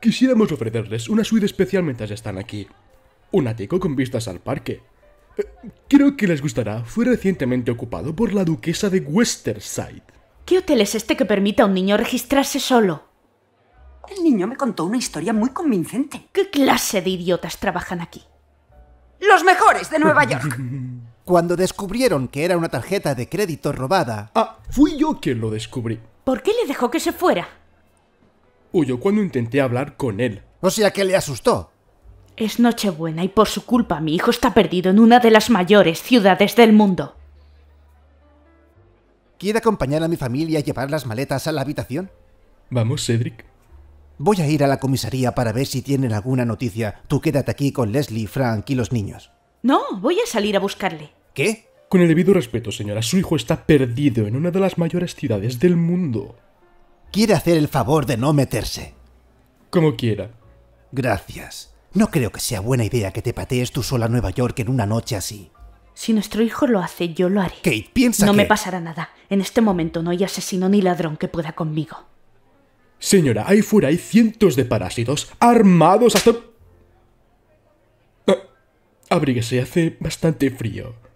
quisiéramos ofrecerles una suite especial mientras están aquí. Un ático con vistas al parque. Eh, creo que les gustará. Fue recientemente ocupado por la duquesa de Westerside. ¿Qué hotel es este que permite a un niño registrarse solo? El niño me contó una historia muy convincente. ¿Qué clase de idiotas trabajan aquí? Los mejores de Nueva York. Cuando descubrieron que era una tarjeta de crédito robada... Ah, fui yo quien lo descubrí. ¿Por qué le dejó que se fuera? Huyó cuando intenté hablar con él. O sea que le asustó. Es Nochebuena y por su culpa mi hijo está perdido en una de las mayores ciudades del mundo. ¿Quiere acompañar a mi familia a llevar las maletas a la habitación? Vamos, Cedric. Voy a ir a la comisaría para ver si tienen alguna noticia. Tú quédate aquí con Leslie, Frank y los niños. No, voy a salir a buscarle. ¿Qué? Con el debido respeto, señora, su hijo está perdido en una de las mayores ciudades del mundo quiere hacer el favor de no meterse. Como quiera. Gracias. No creo que sea buena idea que te patees tú sola a Nueva York en una noche así. Si nuestro hijo lo hace, yo lo haré. Kate, piensa No me pasará nada. En este momento no hay asesino ni ladrón que pueda conmigo. Señora, ahí fuera hay cientos de parásitos armados hasta... Ah, abríguese, hace bastante frío.